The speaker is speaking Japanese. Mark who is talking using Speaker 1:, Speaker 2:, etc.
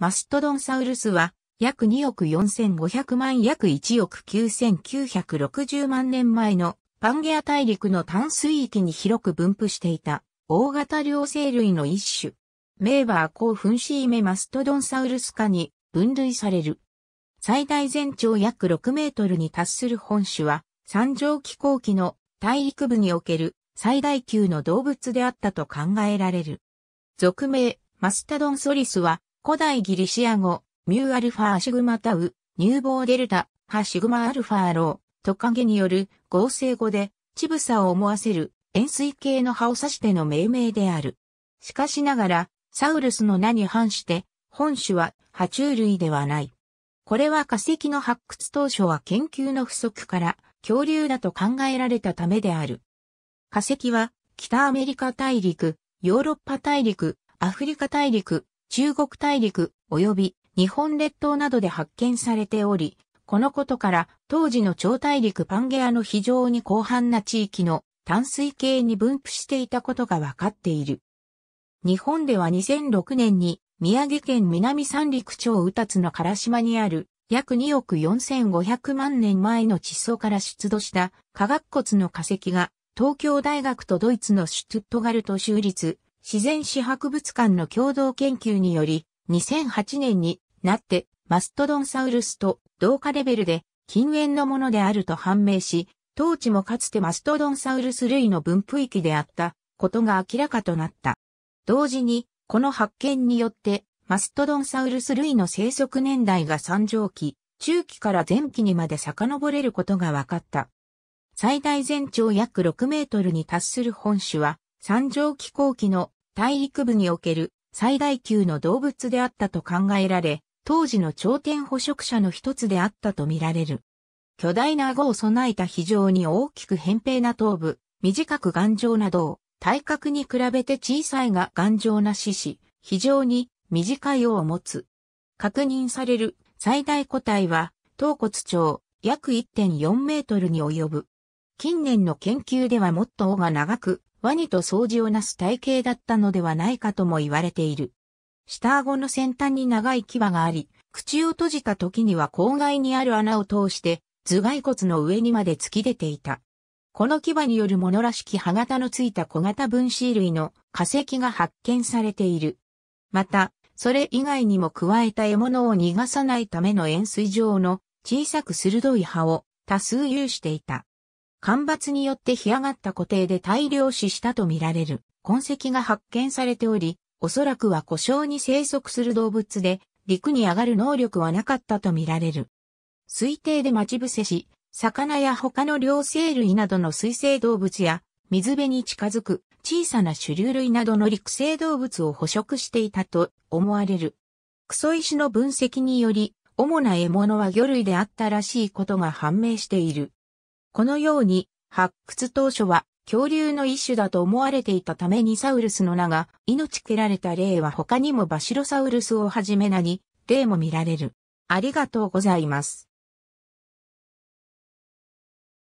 Speaker 1: マストドンサウルスは、約2億4500万約1億9960万年前のパンゲア大陸の淡水域に広く分布していた大型両生類の一種。名はコーフンシーメマストドンサウルス科に分類される。最大全長約6メートルに達する本種は、三条気候期の大陸部における最大級の動物であったと考えられる。俗名、マスタドンソリスは、古代ギリシア語、ミューアルファーシグマタウ、乳房デルタ、ハシグマアルファロー、トカゲによる合成語で、チブサを思わせる円錐形の葉を指しての命名である。しかしながら、サウルスの名に反して、本種は爬虫類ではない。これは化石の発掘当初は研究の不足から恐竜だと考えられたためである。化石は北アメリカ大陸、ヨーロッパ大陸、アフリカ大陸、中国大陸及び日本列島などで発見されており、このことから当時の超大陸パンゲアの非常に広範な地域の淡水系に分布していたことがわかっている。日本では2006年に宮城県南三陸町宇達の唐島にある約2億4500万年前の地層から出土した化学骨の化石が東京大学とドイツのシュトゥットガルト州立自然史博物館の共同研究により、2008年になってマストドンサウルスと同化レベルで近縁のものであると判明し、当地もかつてマストドンサウルス類の分布域であったことが明らかとなった。同時に、この発見によって、マストドンサウルス類の生息年代が三畳期、中期から前期にまで遡れることが分かった。最大全長約6メートルに達する本種は、三畳期後期の大陸部における最大級の動物であったと考えられ、当時の頂点捕食者の一つであったとみられる。巨大な顎を備えた非常に大きく扁平な頭部、短く頑丈な胴、体格に比べて小さいが頑丈な獅子、非常に短い尾を持つ。確認される最大個体は、頭骨長、約1.4メートルに及ぶ。近年の研究ではもっと尾が長く、ワニと掃除をなす体型だったのではないかとも言われている。下顎の先端に長い牙があり、口を閉じた時には口外にある穴を通して頭蓋骨の上にまで突き出ていた。この牙によるものらしき歯型のついた小型分子類の化石が発見されている。また、それ以外にも加えた獲物を逃がさないための円錐状の小さく鋭い歯を多数有していた。干ばつによって干上がった固定で大量死したとみられる痕跡が発見されており、おそらくは故障に生息する動物で、陸に上がる能力はなかったとみられる。推定で待ち伏せし、魚や他の両生類などの水生動物や、水辺に近づく小さな種類類などの陸生動物を捕食していたと思われる。クソ石の分析により、主な獲物は魚類であったらしいことが判明している。このように、発掘当初は恐竜の一種だと思われていたためにサウルスの名が命けられた例は他にもバシロサウルスをはじめなに例も見られる。ありがとうございます。